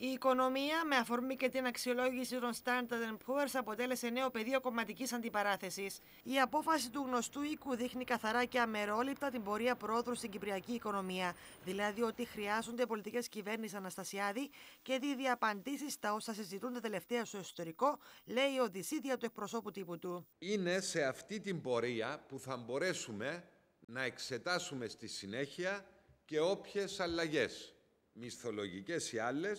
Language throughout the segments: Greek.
Η οικονομία, με αφορμή και την αξιολόγηση των Standard Poor's, αποτέλεσε νέο πεδίο κομματικής αντιπαράθεσης. Η απόφαση του γνωστού οίκου δείχνει καθαρά και αμερόληπτα την πορεία πρόοδου στην κυπριακή οικονομία. Δηλαδή ότι χρειάζονται πολιτικές κυβέρνησης Αναστασιάδη και δίδει απαντήσεις στα όσα συζητούνται τελευταία στο εσωτερικό, λέει ο Δησίδια του εκπροσώπου τύπου του. Είναι σε αυτή την πορεία που θα μπορέσουμε να εξετάσουμε στη συνέχεια και όποιες αλλαγές, μισθολογικές ή άλλες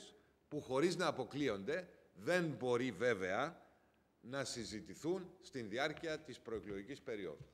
που χωρίς να αποκλείονται δεν μπορεί βέβαια να συζητηθούν στην διάρκεια της προεκλογικής περίοδου.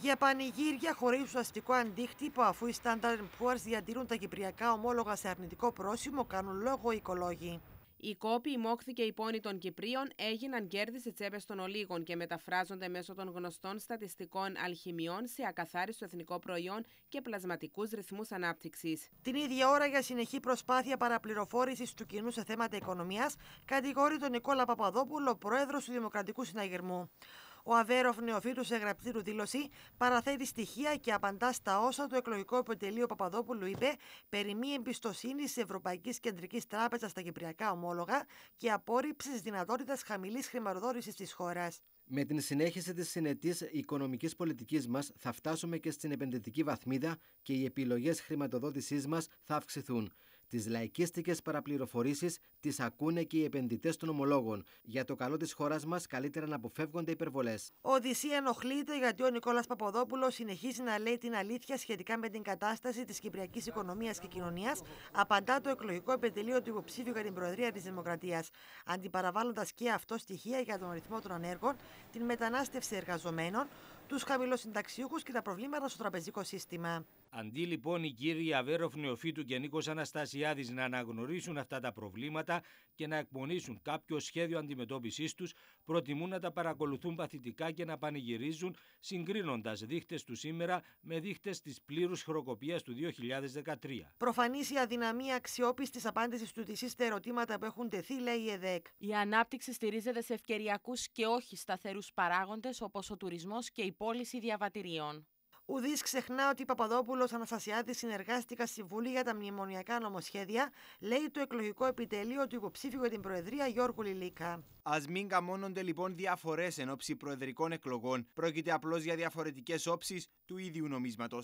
Για πανηγύρια χωρί ουσιαστικό αντίκτυπο, αφού οι Standard Poor's διατηρούν τα κυπριακά ομόλογα σε αρνητικό πρόσημο, κάνουν λόγο οι οικολόγοι. Η κόπη, η μόχθη και η πόνη των Κυπρίων έγιναν κέρδης σε τσέπες των ολίγων και μεταφράζονται μέσω των γνωστών στατιστικών αλχημιών σε ακαθάριστο εθνικό προϊόν και πλασματικούς ρυθμούς ανάπτυξης. Την ίδια ώρα, για συνεχή προσπάθεια παραπληροφόρησης του κοινού σε θέματα οικονομίας, κατηγορεί τον Νικόλα Παπαδόπουλο, πρόεδρος του Δημοκρατικού Συναγερμού. Ο Αβέροφ Νεοφίλου σε γραπτή του δήλωση παραθέτει στοιχεία και απαντά στα όσα το εκλογικό επιτελείο Παπαδόπουλου είπε περί μη εμπιστοσύνης της Ευρωπαϊκής Κεντρικής Τράπεζας στα κυπριακά ομόλογα και απόρριψης δυνατότητας χαμηλής χρηματοδότησης της χώρας. Με την συνέχιση της συνετής οικονομικής πολιτικής μας, θα φτάσουμε και στην επενδυτική βαθμίδα και οι επιλογές χρηματοδότησής μας θα αυξηθούν. Τις λαϊκίστικες παραπληροφορήσεις τις ακούνε και οι επενδυτές των ομολόγων. Για το καλό της χώρας μας, καλύτερα να αποφεύγονται υπερβολές. Ο Οδυσσία ενοχλείται γιατί ο Νικόλας Παπαδόπουλος συνεχίζει να λέει την αλήθεια σχετικά με την κατάσταση της κυπριακής οικονομίας και κοινωνίας, απαντά το εκλογικό επιτελείο του υποψήφιου για την Προεδρία της Δημοκρατίας. Αντιπαραβάλλοντας και αυτό στοιχεία για τον αριθμό των ανέργων, την μετανάστευση εργαζομένων, τους χαμηλοσυνταξιούχους και τα προβλήματα στο τραπεζικό σύστημα. Αντί λοιπόν οι κύριοι Αβέροφ Νεοφίτου και Νίκος Αναστασιάδης να αναγνωρίσουν αυτά τα προβλήματα και να εκπονήσουν κάποιο σχέδιο αντιμετώπισης τους, προτιμούν να τα παρακολουθούν παθητικά και να πανηγυρίζουν, συγκρίνοντας δείχτες του σήμερα με δείχτες της πλήρους χροκοπία του 2013. Προφανής η αδυναμία αξιόπιστης απάντησης του Τυσί στα ερωτήματα που έχουν τεθεί, λέει η ΕΔΕΚ. Η ανάπτυξη στηρίζεται σε ευκαιριακούς και όχι σταθερούς παράγοντες όπως ο τουρισμός και η πώληση διαβατηρίων. Ουδής ξεχνά ότι η Παπαδόπουλος Αναστασιάδης συνεργάστηκα στη Βουλή για τα μνημονιακά νομοσχέδια, λέει το εκλογικό επιτελείο του υποψήφιου για την Προεδρία Γιώργου Λιλίκα. Ας μην καμώνονται λοιπόν διαφορές εν ώψη προεδρικών εκλογών. Πρόκειται απλώς για διαφορετικές όψεις του ίδιου νομίσματος.